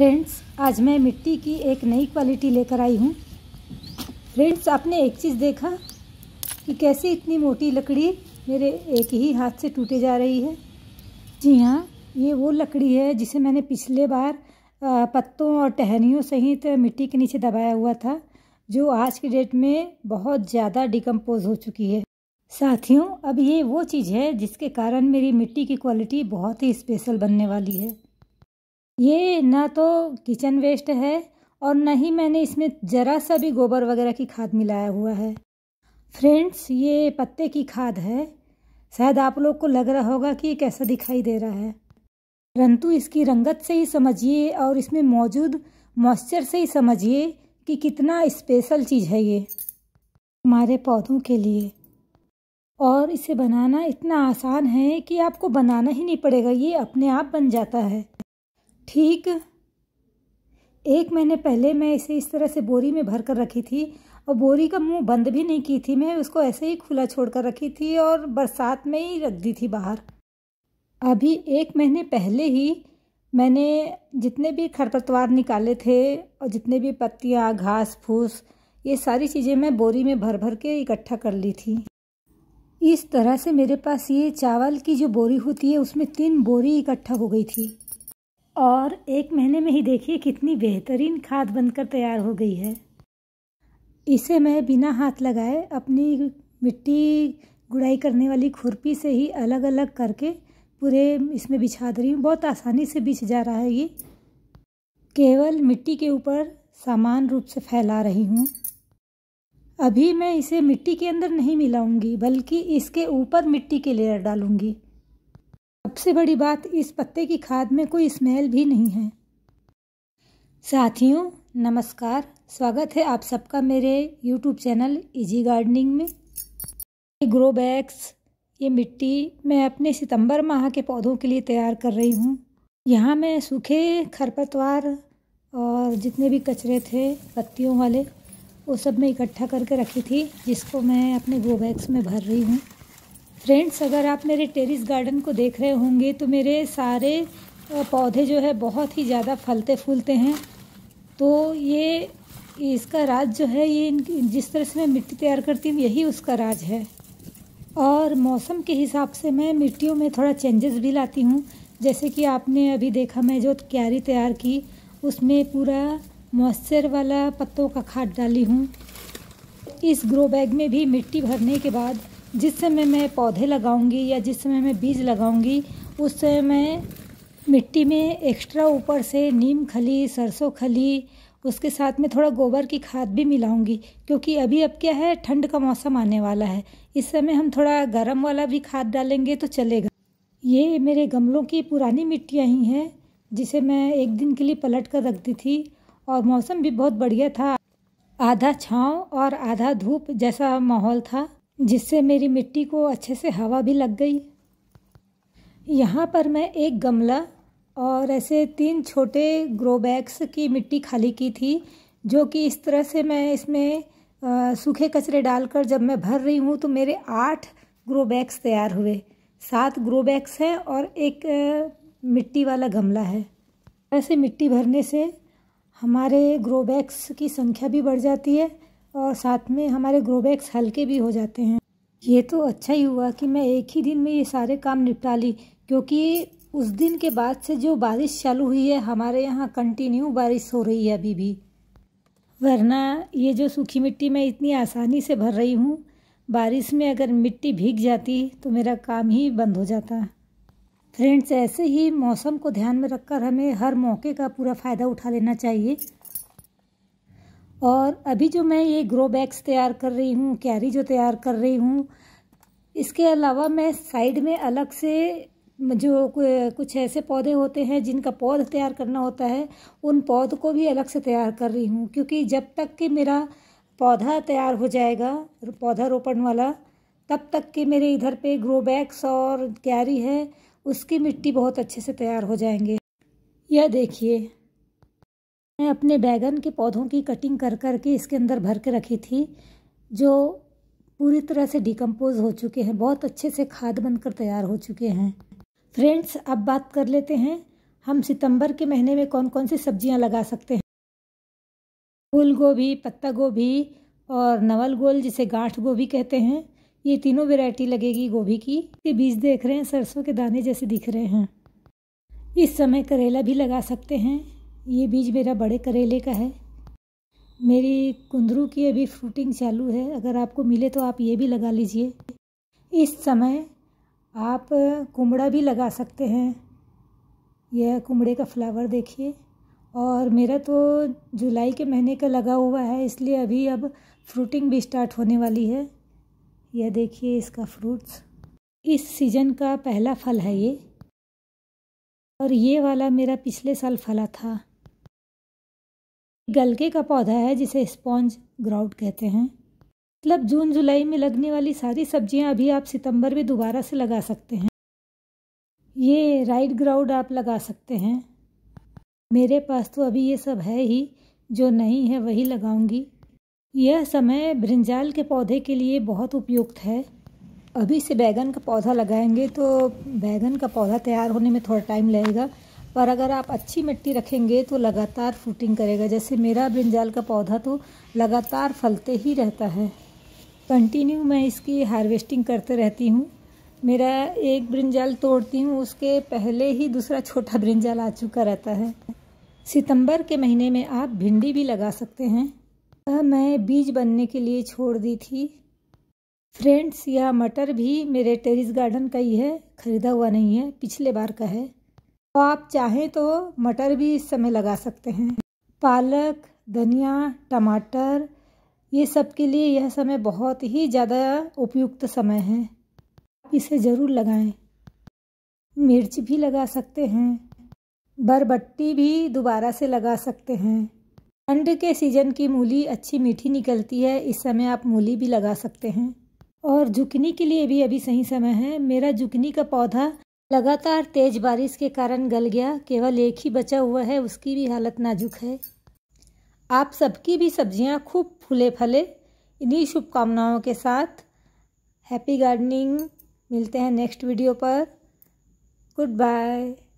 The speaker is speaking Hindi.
फ्रेंड्स आज मैं मिट्टी की एक नई क्वालिटी लेकर आई हूँ फ्रेंड्स आपने एक चीज़ देखा कि कैसे इतनी मोटी लकड़ी मेरे एक ही हाथ से टूटे जा रही है जी हाँ ये वो लकड़ी है जिसे मैंने पिछले बार पत्तों और टहनियों सहित मिट्टी के नीचे दबाया हुआ था जो आज के डेट में बहुत ज़्यादा डिकम्पोज हो चुकी है साथियों अब ये वो चीज़ है जिसके कारण मेरी मिट्टी की क्वालिटी बहुत ही स्पेशल बनने वाली है ये ना तो किचन वेस्ट है और ना ही मैंने इसमें ज़रा सा भी गोबर वगैरह की खाद मिलाया हुआ है फ्रेंड्स ये पत्ते की खाद है शायद आप लोग को लग रहा होगा कि ये कैसा दिखाई दे रहा है परंतु इसकी रंगत से ही समझिए और इसमें मौजूद मॉइस्चर से ही समझिए कि कितना स्पेशल चीज़ है ये हमारे पौधों के लिए और इसे बनाना इतना आसान है कि आपको बनाना ही नहीं पड़ेगा ये अपने आप बन जाता है ठीक एक महीने पहले मैं इसे इस तरह से बोरी में भर कर रखी थी और बोरी का मुंह बंद भी नहीं की थी मैं उसको ऐसे ही खुला छोड़ कर रखी थी और बरसात में ही रख दी थी बाहर अभी एक महीने पहले ही मैंने जितने भी खरपतवार निकाले थे और जितने भी पत्तियाँ घास फूस ये सारी चीज़ें मैं बोरी में भर भर के इकट्ठा कर ली थी इस तरह से मेरे पास ये चावल की जो बोरी होती है उसमें तीन बोरी इकट्ठा हो गई थी और एक महीने में ही देखिए कितनी बेहतरीन खाद बनकर तैयार हो गई है इसे मैं बिना हाथ लगाए अपनी मिट्टी गुड़ाई करने वाली खुरपी से ही अलग अलग करके पूरे इसमें बिछा दे रही हूँ बहुत आसानी से बिछ जा रहा है ये केवल मिट्टी के ऊपर समान रूप से फैला रही हूँ अभी मैं इसे मिट्टी के अंदर नहीं मिलाऊंगी बल्कि इसके ऊपर मिट्टी के लेयर डालूंगी सबसे बड़ी बात इस पत्ते की खाद में कोई स्मेल भी नहीं है साथियों नमस्कार स्वागत है आप सबका मेरे यूट्यूब चैनल इजी गार्डनिंग में ये ग्रो बैग्स ये मिट्टी मैं अपने सितंबर माह के पौधों के लिए तैयार कर रही हूँ यहाँ मैं सूखे खरपतवार और जितने भी कचरे थे पत्तियों वाले वो सब मैं इकट्ठा करके रखी थी जिसको मैं अपने ग्रो बैग्स में भर रही हूँ फ्रेंड्स अगर आप मेरे टेरिस गार्डन को देख रहे होंगे तो मेरे सारे पौधे जो है बहुत ही ज़्यादा फलते फूलते हैं तो ये इसका राज जो है ये जिस तरह से मैं मिट्टी तैयार करती हूँ यही उसका राज है और मौसम के हिसाब से मैं मिट्टियों में थोड़ा चेंजेस भी लाती हूँ जैसे कि आपने अभी देखा मैं जो क्यारी तैयार की उसमें पूरा मॉइस्चर वाला पत्तों का खाद डाली हूँ इस ग्रो बैग में भी मिट्टी भरने के बाद जिस समय मैं पौधे लगाऊंगी या जिस समय मैं बीज लगाऊंगी उस समय मैं मिट्टी में एक्स्ट्रा ऊपर से नीम खली सरसों खली उसके साथ में थोड़ा गोबर की खाद भी मिलाऊंगी क्योंकि अभी अब क्या है ठंड का मौसम आने वाला है इस समय हम थोड़ा गर्म वाला भी खाद डालेंगे तो चलेगा ये मेरे गमलों की पुरानी मिट्टियाँ ही हैं जिसे मैं एक दिन के लिए पलट कर रखती थी और मौसम भी बहुत बढ़िया था आधा छाँव और आधा धूप जैसा माहौल था जिससे मेरी मिट्टी को अच्छे से हवा भी लग गई यहाँ पर मैं एक गमला और ऐसे तीन छोटे ग्रो बैग्स की मिट्टी खाली की थी जो कि इस तरह से मैं इसमें सूखे कचरे डालकर जब मैं भर रही हूँ तो मेरे आठ ग्रो बैग्स तैयार हुए सात ग्रो बैग्स हैं और एक मिट्टी वाला गमला है ऐसे मिट्टी भरने से हमारे ग्रो बैग्स की संख्या भी बढ़ जाती है और साथ में हमारे ग्रोबैक्स हल्के भी हो जाते हैं ये तो अच्छा ही हुआ कि मैं एक ही दिन में ये सारे काम निपटा ली क्योंकि उस दिन के बाद से जो बारिश चालू हुई है हमारे यहाँ कंटिन्यू बारिश हो रही है अभी भी वरना ये जो सूखी मिट्टी मैं इतनी आसानी से भर रही हूँ बारिश में अगर मिट्टी भीग जाती तो मेरा काम ही बंद हो जाता फ्रेंड्स ऐसे ही मौसम को ध्यान में रखकर हमें हर मौके का पूरा फ़ायदा उठा लेना चाहिए और अभी जो मैं ये ग्रो बैग्स तैयार कर रही हूँ कैरी जो तैयार कर रही हूँ इसके अलावा मैं साइड में अलग से जो कुछ ऐसे पौधे होते हैं जिनका पौध तैयार करना होता है उन पौध को भी अलग से तैयार कर रही हूँ क्योंकि जब तक कि मेरा पौधा तैयार हो जाएगा पौधा रोपण वाला तब तक कि मेरे इधर पे ग्रो बैग्स और क्यारी है उसकी मिट्टी बहुत अच्छे से तैयार हो जाएंगे यह देखिए मैं अपने बैगन के पौधों की कटिंग कर कर के इसके अंदर भर के रखी थी जो पूरी तरह से डिकम्पोज हो चुके हैं बहुत अच्छे से खाद बनकर तैयार हो चुके हैं फ्रेंड्स अब बात कर लेते हैं हम सितंबर के महीने में कौन कौन सी सब्जियां लगा सकते हैं फूल गोभी पत्ता गोभी और नवल गोल जिसे गांठ गोभी कहते हैं ये तीनों वेरायटी लगेगी गोभी की ये बीज देख रहे हैं सरसों के दाने जैसे दिख रहे हैं इस समय करेला भी लगा सकते हैं ये बीज मेरा बड़े करेले का है मेरी कुंदरू की अभी फ्रूटिंग चालू है अगर आपको मिले तो आप ये भी लगा लीजिए इस समय आप कुमड़ा भी लगा सकते हैं यह कुमड़े का फ्लावर देखिए और मेरा तो जुलाई के महीने का लगा हुआ है इसलिए अभी अब फ्रूटिंग भी स्टार्ट होने वाली है यह देखिए इसका फ्रूट्स इस सीज़न का पहला फल है ये और ये वाला मेरा पिछले साल फला था गलके का पौधा है जिसे स्पॉन्ज ग्राउट कहते हैं मतलब जून जुलाई में लगने वाली सारी सब्जियां अभी आप सितंबर में दोबारा से लगा सकते हैं ये राइट ग्राउड आप लगा सकते हैं मेरे पास तो अभी ये सब है ही जो नहीं है वही लगाऊंगी यह समय ब्रिंजाल के पौधे के लिए बहुत उपयुक्त है अभी से बैगन का पौधा लगाएंगे तो बैगन का पौधा तैयार होने में थोड़ा टाइम लगेगा और अगर आप अच्छी मिट्टी रखेंगे तो लगातार फ्रूटिंग करेगा जैसे मेरा ब्रिंजाल का पौधा तो लगातार फलते ही रहता है कंटिन्यू मैं इसकी हार्वेस्टिंग करते रहती हूँ मेरा एक ब्रिंजाल तोड़ती हूँ उसके पहले ही दूसरा छोटा ब्रिंजाल आ चुका रहता है सितंबर के महीने में आप भिंडी भी लगा सकते हैं मैं बीज बनने के लिए छोड़ दी थी फ्रेंड्स यह मटर भी मेरे टेरिस गार्डन का ही है ख़रीदा हुआ नहीं है पिछले बार का है तो आप चाहें तो मटर भी इस समय लगा सकते हैं पालक धनिया टमाटर ये सब के लिए यह समय बहुत ही ज़्यादा उपयुक्त समय है आप इसे ज़रूर लगाएं मिर्च भी लगा सकते हैं बरबट्टी भी दोबारा से लगा सकते हैं ठंड के सीज़न की मूली अच्छी मीठी निकलती है इस समय आप मूली भी लगा सकते हैं और झुकनी के लिए भी अभी सही समय है मेरा झुकनी का पौधा लगातार तेज बारिश के कारण गल गया केवल एक ही बचा हुआ है उसकी भी हालत नाजुक है आप सबकी भी सब्जियां खूब फूले फले इन्हीं शुभकामनाओं के साथ हैप्पी गार्डनिंग मिलते हैं नेक्स्ट वीडियो पर गुड बाय